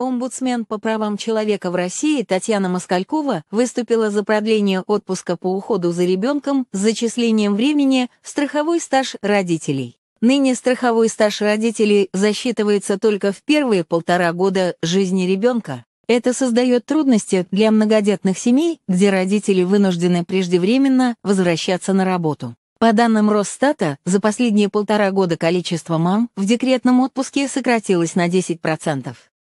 Омбудсмен по правам человека в России Татьяна Москалькова выступила за продление отпуска по уходу за ребенком с зачислением времени в страховой стаж родителей. Ныне страховой стаж родителей засчитывается только в первые полтора года жизни ребенка. Это создает трудности для многодетных семей, где родители вынуждены преждевременно возвращаться на работу. По данным Росстата, за последние полтора года количество мам в декретном отпуске сократилось на 10%.